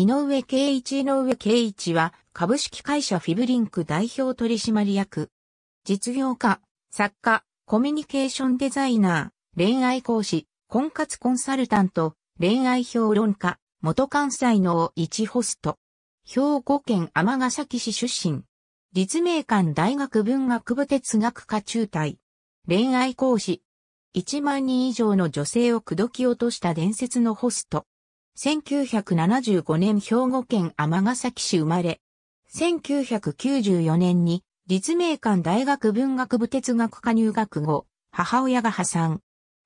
井上圭一井上圭一は株式会社フィブリンク代表取締役。実業家、作家、コミュニケーションデザイナー、恋愛講師、婚活コンサルタント、恋愛評論家、元関西の一ホスト。兵庫県尼崎市出身。立命館大学文学部哲学科中退。恋愛講師。1万人以上の女性を口説き落とした伝説のホスト。1975年兵庫県尼崎市生まれ。1994年に立命館大学文学部哲学科入学後、母親が破産。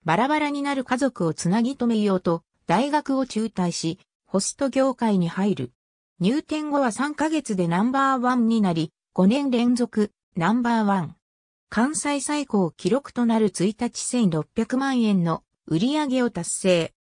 バラバラになる家族をつなぎ止めようと、大学を中退し、ホスト業界に入る。入店後は3ヶ月でナンバーワンになり、5年連続ナンバーワン。関西最高記録となる1日1600万円の売り上げを達成。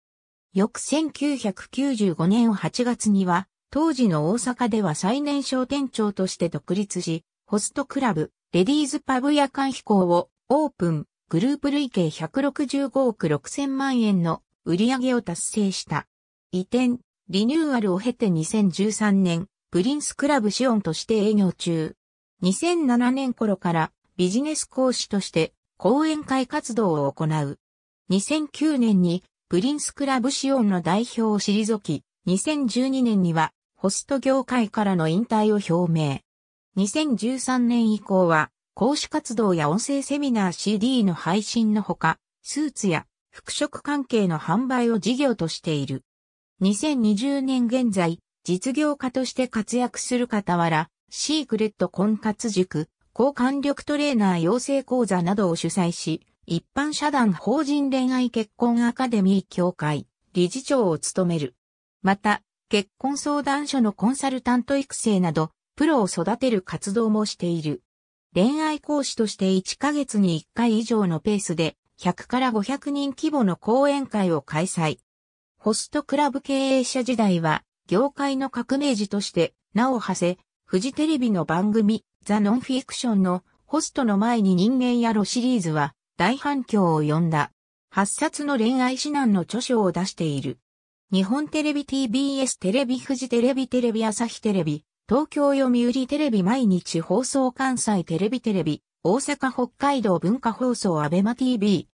翌1995年8月には、当時の大阪では最年少店長として独立し、ホストクラブ、レディーズパブ夜間飛行をオープン、グループ累計165億6000万円の売り上げを達成した。移転、リニューアルを経て2013年、プリンスクラブシオンとして営業中。2007年頃からビジネス講師として講演会活動を行う。2009年にプリンスクラブシオンの代表を退き、2012年にはホスト業界からの引退を表明。2013年以降は、講師活動や音声セミナー CD の配信のほか、スーツや服飾関係の販売を事業としている。2020年現在、実業家として活躍する傍ら、シークレット婚活塾、交換力トレーナー養成講座などを主催し、一般社団法人恋愛結婚アカデミー協会理事長を務める。また、結婚相談所のコンサルタント育成など、プロを育てる活動もしている。恋愛講師として1ヶ月に1回以上のペースで、100から500人規模の講演会を開催。ホストクラブ経営者時代は、業界の革命児として名を馳せ、フジテレビの番組、ザ・ノンフィクションのホストの前に人間やろシリーズは、大反響を呼んだ。8冊の恋愛指南の著書を出している。日本テレビ TBS テレビ富士テレビテレビ朝日テレビ、東京読売テレビ毎日放送関西テレビテレビ、大阪北海道文化放送アベマ TV、